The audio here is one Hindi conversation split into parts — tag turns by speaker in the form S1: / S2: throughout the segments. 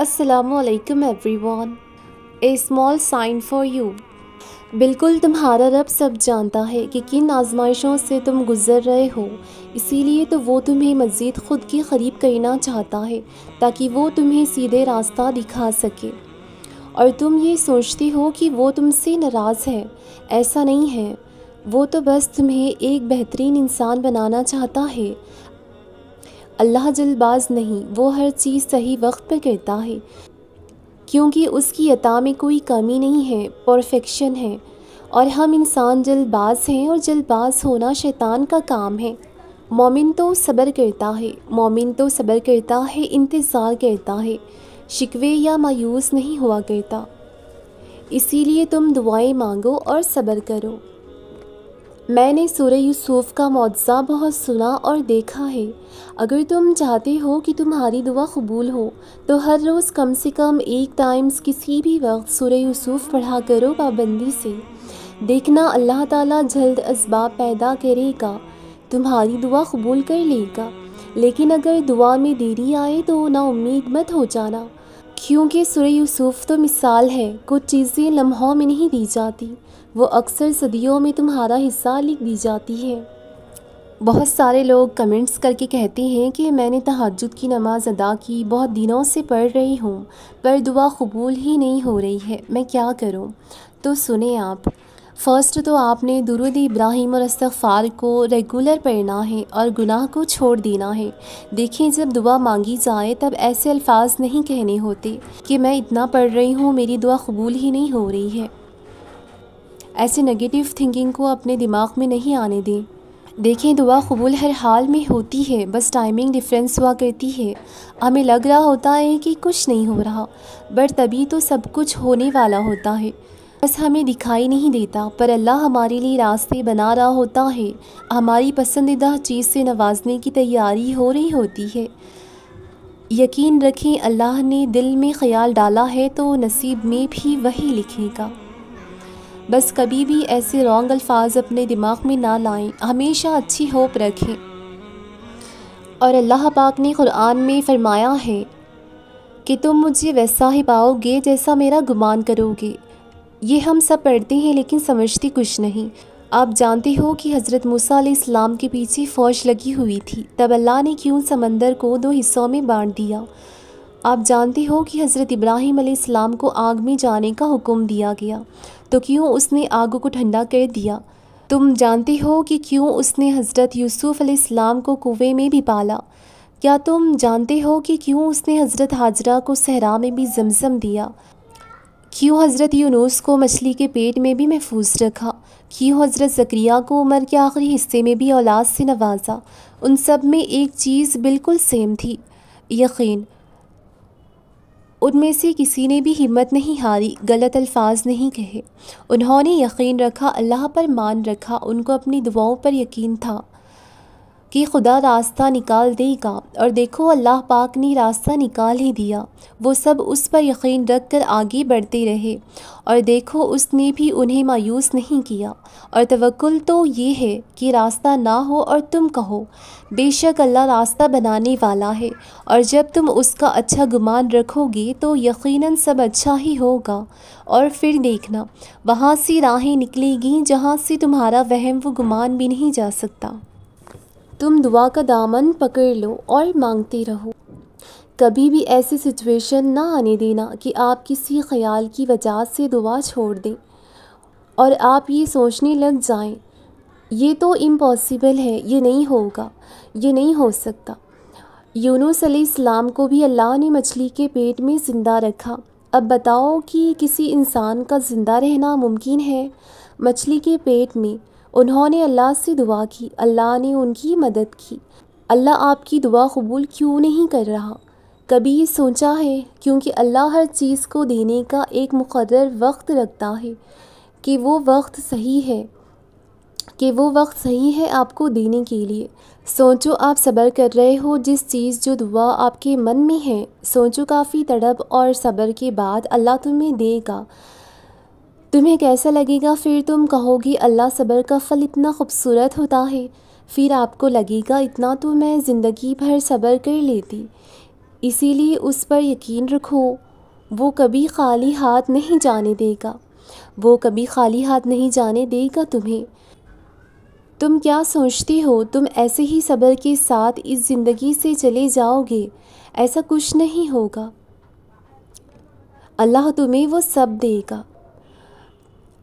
S1: असलकम everyone a small sign for you बिल्कुल तुम्हारा रब सब जानता है कि किन आजमाइशों से तुम गुज़र रहे हो इसीलिए तो वो तुम्हें मज़ीद ख़ुद के करीब करना चाहता है ताकि वो तुम्हें सीधे रास्ता दिखा सके और तुम ये सोचते हो कि वो तुमसे नाराज़ है ऐसा नहीं है वो तो बस तुम्हें एक बेहतरीन इंसान बनाना चाहता है अल्लाह जल्दबाज नहीं वो हर चीज़ सही वक्त पर करता है क्योंकि उसकी अता में कोई कमी नहीं है परफेक्शन है और हम इंसान जल्दबाज हैं और जल्दबाज होना शैतान का काम है मोमिन तो सब्र करता है मोमिन तो सब्र करता है इंतज़ार करता है शिकवे या मायूस नहीं हुआ करता इसीलिए तुम दुआएं मांगो और सब्र करो मैंने सूर्य यूसुफ का मुआवजा बहुत सुना और देखा है अगर तुम चाहते हो कि तुम्हारी दुआ कबूल हो तो हर रोज़ कम से कम एक टाइम्स किसी भी वक्त सूर्य यूसुफ पढ़ा करो पाबंदी से देखना अल्लाह ताला जल्द इसबाब पैदा करेगा तुम्हारी दुआ कबूल कर लेगा लेकिन अगर दुआ में देरी आए तो ना उम्मीद मत हो जाना क्योंकि सुरे यूसुफ तो मिसाल है कुछ चीज़ें लम्हों में नहीं दी जाती वो अक्सर सदियों में तुम्हारा हिस्सा लिख दी जाती है बहुत सारे लोग कमेंट्स करके कहते हैं कि मैंने तहजद की नमाज़ अदा की बहुत दिनों से पढ़ रही हूँ पर दुआ कबूल ही नहीं हो रही है मैं क्या करूँ तो सुने आप फ़र्स्ट तो आपने दुरुद इब्राहिम और इस्तफ़ार को रेगुलर पढ़ना है और गुनाह को छोड़ देना है देखें जब दुआ मांगी जाए तब ऐसे अल्फाज नहीं कहने होते कि मैं इतना पढ़ रही हूँ मेरी दुआ कबूल ही नहीं हो रही है ऐसे नेगेटिव थिंकिंग को अपने दिमाग में नहीं आने दें देखें दुआ कबूल हर हाल में होती है बस टाइमिंग डिफरेंस हुआ करती है हमें लग रहा होता है कि कुछ नहीं हो रहा बट तभी तो सब कुछ होने वाला होता है बस हमें दिखाई नहीं देता पर अल्लाह हमारे लिए रास्ते बना रहा होता है हमारी पसंदीदा चीज़ से नवाजने की तैयारी हो रही होती है यकीन रखें अल्लाह ने दिल में ख्याल डाला है तो नसीब में भी वही लिखेगा बस कभी भी ऐसे रॉन्ग अल्फाज अपने दिमाग में ना लाएं हमेशा अच्छी होप रखें और अल्लाह पाक ने क़ुरान में फ़रमाया है कि तुम मुझे वैसा ही पाओगे जैसा मेरा गुमान करोगे ये हम सब पढ़ते हैं लेकिन समझते कुछ नहीं आप जानते हो कि हज़रत मूसा इस्लाम के पीछे फ़ौज लगी हुई थी तब अल्लाह ने क्यों समंदर को दो हिस्सों में बांट दिया आप जानते हो कि हज़रत इब्राहिम इस्लाम को आग में जाने का हुक्म दिया गया तो क्यों उसने आग को ठंडा कर दिया तुम जानते हो कि क्यों उसने हज़रत यूसुफ़ अलैहिस्सलाम को कुएँ में भी पाला क्या तुम जानते हो कि क्यों उसने हज़रत हाजरा को सहरा में भी जमजम दिया क्यों हज़रत यूनुस को मछली के पेट में भी महफूज रखा क्यों हज़रत ज़क्रिया को उम्र के आखिरी हिस्से में भी औलाद से नवाजा उन सब में एक चीज़ बिल्कुल सेम थी यकीन उनमें से किसी ने भी हिम्मत नहीं हारी गलत अल्फाज नहीं कहे उन्होंने यकीन रखा अल्लाह पर मान रखा उनको अपनी दुआओं पर यकीन था कि खुदा रास्ता निकाल देगा और देखो अल्लाह पाक ने रास्ता निकाल ही दिया वो सब उस पर यकीन रख कर आगे बढ़ते रहे और देखो उसने भी उन्हें मायूस नहीं किया और तवक्ल तो ये है कि रास्ता ना हो और तुम कहो बेशक अल्लाह रास्ता बनाने वाला है और जब तुम उसका अच्छा गुमान रखोगे तो यकीनन सब अच्छा ही होगा और फिर देखना वहाँ से राहें निकलेगी जहाँ से तुम्हारा वहम व गुमान भी नहीं जा सकता तुम दुआ का दामन पकड़ लो और मांगते रहो कभी भी ऐसी सिचुएशन ना आने देना कि आप किसी ख्याल की वजह से दुआ छोड़ दें और आप ये सोचने लग जाएं ये तो इम्पॉसिबल है ये नहीं होगा ये नहीं हो सकता यूनुस सलाम को भी अल्लाह ने मछली के पेट में ज़िंदा रखा अब बताओ कि किसी इंसान का ज़िंदा रहना मुमकिन है मछली के पेट में उन्होंने अल्लाह से दुआ की अल्लाह ने उनकी मदद की अल्लाह आपकी दुआ कबूल क्यों नहीं कर रहा कभी ये सोचा है क्योंकि अल्लाह हर चीज़ को देने का एक मुकदर वक्त रखता है कि वो वक्त सही है कि वो वक्त सही है आपको देने के लिए सोचो आप सब्र कर रहे हो जिस चीज़ जो दुआ आपके मन में है सोचो काफ़ी तड़प और सब्र के बाद अल्लाह तुम्हें देगा तुम्हें कैसा लगेगा फिर तुम कहोगी अल्लाह सब्र का फल इतना खूबसूरत होता है फिर आपको लगेगा इतना तो मैं ज़िंदगी भर सब्र कर लेती इसीलिए उस पर यकीन रखो वो कभी खाली हाथ नहीं जाने देगा वो कभी खाली हाथ नहीं जाने देगा तुम्हें तुम क्या सोचती हो तुम ऐसे ही सब्र के साथ इस ज़िंदगी से चले जाओगे ऐसा कुछ नहीं होगा अल्लाह तुम्हें वो सब देगा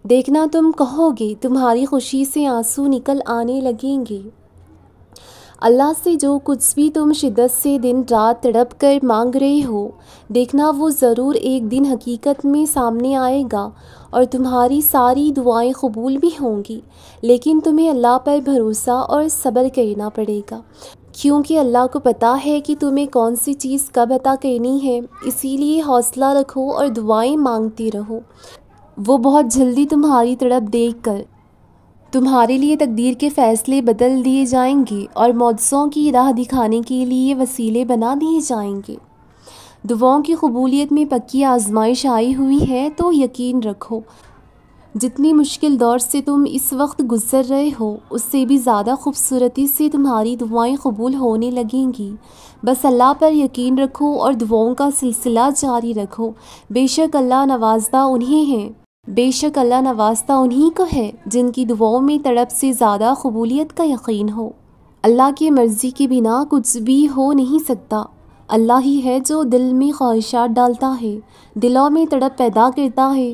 S1: देखना तुम कहोगे तुम्हारी खुशी से आंसू निकल आने लगेंगे अल्लाह से जो कुछ भी तुम शिद्दत से दिन रात तड़प कर मांग रहे हो देखना वो ज़रूर एक दिन हकीकत में सामने आएगा और तुम्हारी सारी दुआएं कबूल भी होंगी लेकिन तुम्हें अल्लाह पर भरोसा और सब्र करना पड़ेगा क्योंकि अल्लाह को पता है कि तुम्हें कौन सी चीज़ कब अता करनी है इसीलिए हौसला रखो और दुआएं मांगती रहो वो बहुत जल्दी तुम्हारी तड़प देख कर तुम्हारे लिए तकदीर के फ़ैसले बदल दिए जाएंगे और मौजों की राह दिखाने के लिए वसीले बना दिए जाएंगे दुआओं की कबूलियत में पक्की आजमाइश आई हुई है तो यकीन रखो जितनी मुश्किल दौर से तुम इस वक्त गुजर रहे हो उससे भी ज़्यादा खूबसूरती से तुम्हारी दुआएं कबूल होने लगेंगी बस अल्लाह पर यकीन रखो और दुआओं का सिलसिला जारी रखो बेशक अल्लाह नवाजदा उन्हें हैं बेशक अल्लाह नवास्ता उन्हीं को है जिनकी दुआओं में तड़प से ज़्यादा कबूलियत का यकीन हो अल्लाह की मर्ज़ी के बिना कुछ भी हो नहीं सकता अल्लाह ही है जो दिल में ख्वाहिशात डालता है दिलों में तड़प पैदा करता है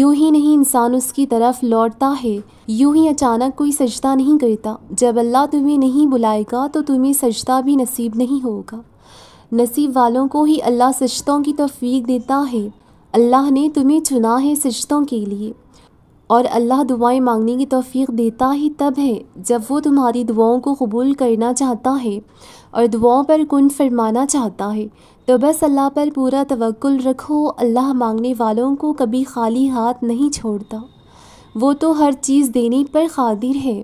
S1: यूं ही नहीं इंसान उसकी तरफ लौटता है यूं ही अचानक कोई सजदा नहीं करता जब अल्लाह तुम्हें नहीं बुलाएगा तो तुम्हें सजदा भी नसीब नहीं होगा नसीब वालों को ही अल्लाह सजदों की तोफ़ी देता है अल्लाह ने तुम्हें चुना है सिजदों के लिए और अल्लाह दुआएं मांगने की तोफ़ी देता ही तब है जब वो तुम्हारी दुआओं को कबूल करना चाहता है और दुआओं पर कुन फरमाना चाहता है तो बस अल्लाह पर पूरा तवक्ल रखो अल्लाह मांगने वालों को कभी खाली हाथ नहीं छोड़ता वो तो हर चीज़ देने पर खादिर है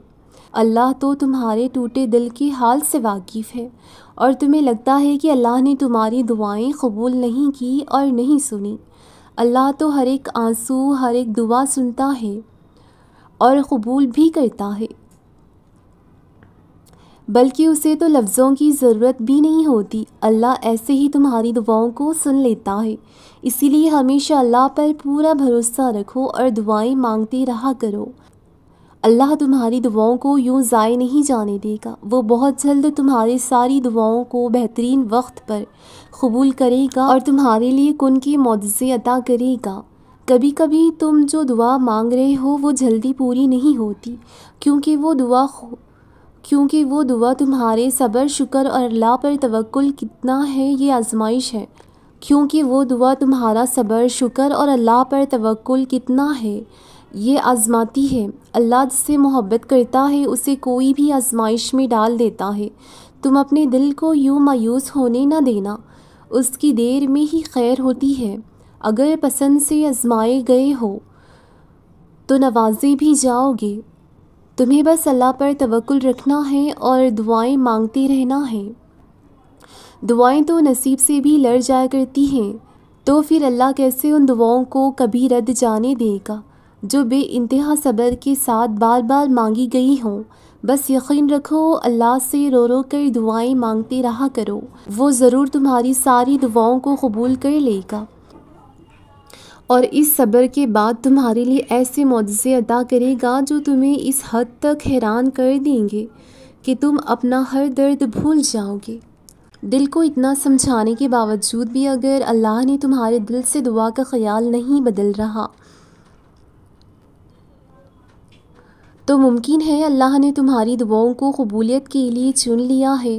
S1: अल्लाह तो तुम्हारे टूटे दिल के हाल से वाकिफ़ है और तुम्हें लगता है कि अल्लाह ने तुम्हारी दुआएं कबूल नहीं की और नहीं सुनी अल्लाह तो हर एक आंसू हर एक दुआ सुनता है और कबूल भी करता है बल्कि उसे तो लफ्ज़ों की ज़रूरत भी नहीं होती अल्लाह ऐसे ही तुम्हारी दुआओं को सुन लेता है इसीलिए हमेशा अल्लाह पर पूरा भरोसा रखो और दुआएं मांगते रहा करो अल्लाह तुम्हारी दुआओं को यूँ ज़ाय नहीं जाने देगा वो बहुत जल्द तुम्हारी सारी दुआओं को बेहतरीन वक्त पर कबूल करेगा और तुम्हारे लिए कन के मुआवजे अदा करेगा कभी कभी तुम जो दुआ मांग रहे हो वो जल्दी पूरी नहीं होती क्योंकि वो दुआ क्योंकि वो दुआ तुम्हारे सब्र शुक्र और अल्लाह पर तवक्ल कितना है ये आजमाइश है क्योंकि वो दुआ तुम्हारा सब्र शुक्र और अल्लाह पर तवक्ल कितना है ये आज़माती है अल्लाह जिससे मोहब्बत करता है उसे कोई भी आजमाइश में डाल देता है तुम अपने दिल को यूँ मायूस होने ना देना उसकी देर में ही खैर होती है अगर पसंद से आजमाए गए हो तो नवाजे भी जाओगे तुम्हें बस अल्लाह पर तवक्ल रखना है और दुआएं मांगते रहना है दुआएं तो नसीब से भी लड़ जाया करती हैं तो फिर अल्लाह कैसे उन दुआओं को कभी रद्द जाने देगा जो इंतहा सब्र के साथ बार बार मांगी गई हों बस यकीन रखो अल्लाह से रो रो कर दुआएं मांगते रहा करो वो ज़रूर तुम्हारी सारी दुआओं को कबूल कर लेगा और इस सब्र के बाद तुम्हारे लिए ऐसे मुआवजे अदा करेगा जो तुम्हें इस हद तक हैरान कर देंगे कि तुम अपना हर दर्द भूल जाओगे दिल को इतना समझाने के बावजूद भी अगर अल्लाह ने तुम्हारे दिल से दुआ का ख्याल नहीं बदल रहा तो मुमकिन है अल्लाह ने तुम्हारी दुआओं को कबूलियत के लिए चुन लिया है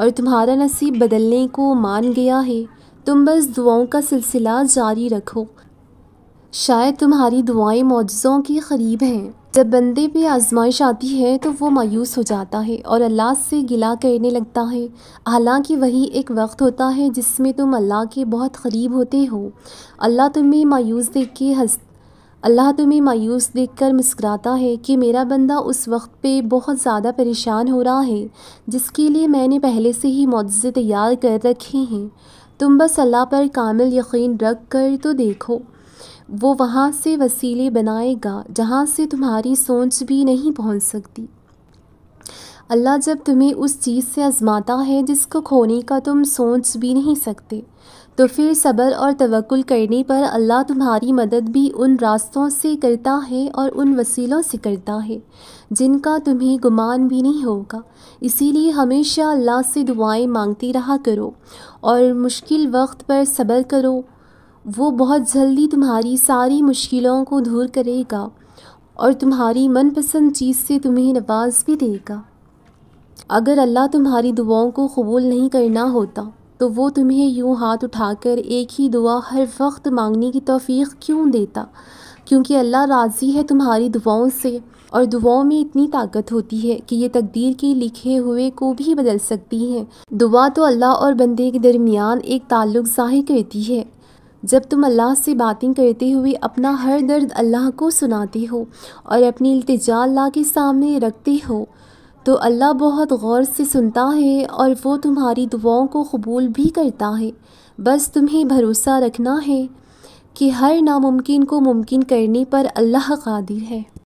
S1: और तुम्हारा नसीब बदलने को मान गया है तुम बस दुआओं का सिलसिला जारी रखो शायद तुम्हारी दुआएं मुआजों के करीब हैं जब बंदे पे आजमाइश आती है तो वो मायूस हो जाता है और अल्लाह से गिला करने लगता है हालांकि वही एक वक्त होता है जिसमें तुम अल्लाह के बहुत करीब होते हो अल्लाह तुम्हें मायूस देख के हंस अल्लाह तुम्हें मायूस देखकर मुस्कुराता है कि मेरा बंदा उस वक्त पे बहुत ज़्यादा परेशान हो रहा है जिसके लिए मैंने पहले से ही मुआवजे तैयार कर रखे हैं तुम बस अल्लाह पर कामिल यकीन रख कर तो देखो वो वहाँ से वसीले बनाएगा जहाँ से तुम्हारी सोच भी नहीं पहुँच सकती अल्लाह जब तुम्हें उस चीज़ से आज़माता है जिसको खोने का तुम सोच भी नहीं सकते तो फिर सब्र और तवक्ल करने पर अल्लाह तुम्हारी मदद भी उन रास्तों से करता है और उन वसीलों से करता है जिनका तुम्हें गुमान भी नहीं होगा इसीलिए हमेशा अल्लाह से दुआएं मांगती रहा करो और मुश्किल वक्त पर सब्र करो वो बहुत जल्दी तुम्हारी सारी मुश्किलों को दूर करेगा और तुम्हारी मनपसंद चीज़ से तुम्हें नवाज भी देगा अगर अल्लाह तुम्हारी दुआओं को कबूल नहीं करना होता तो वो तुम्हें यूँ हाथ उठाकर एक ही दुआ हर वक्त मांगने की तोफ़ी क्यों देता क्योंकि अल्लाह राज़ी है तुम्हारी दुआओं से और दुआओं में इतनी ताकत होती है कि ये तकदीर के लिखे हुए को भी बदल सकती हैं दुआ तो अल्लाह और बंदे के दरमियान एक ताल्लुक़ ज़ाहिर करती है जब तुम अल्लाह से बातें करते हुए अपना हर दर्द अल्लाह को सुनाते हो और अपनी अल्तजा अल्लाह के सामने रखते हो तो अल्लाह बहुत गौर से सुनता है और वो तुम्हारी दुआओं को कबूल भी करता है बस तुम्हें भरोसा रखना है कि हर नामुमकिन को मुमकिन करने पर अल्लाह कादिर है